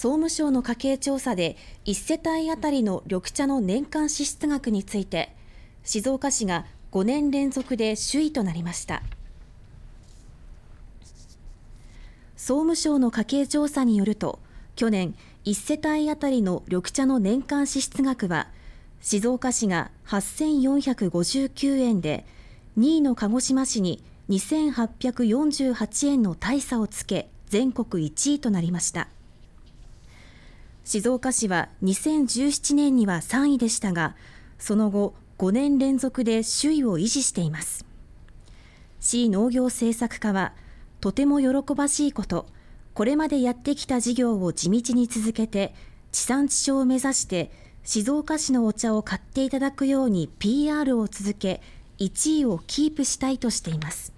総務省の家計調査で1世帯当たりの緑茶の年間支出額について静岡市が5年連続で首位となりました総務省の家計調査によると去年1世帯当たりの緑茶の年間支出額は静岡市が8459円で2位の鹿児島市に2848円の大差をつけ全国1位となりました。静岡市は2017年には3位でしたがその後5年連続で首位を維持しています市農業政策課はとても喜ばしいことこれまでやってきた事業を地道に続けて地産地消を目指して静岡市のお茶を買っていただくように PR を続け1位をキープしたいとしています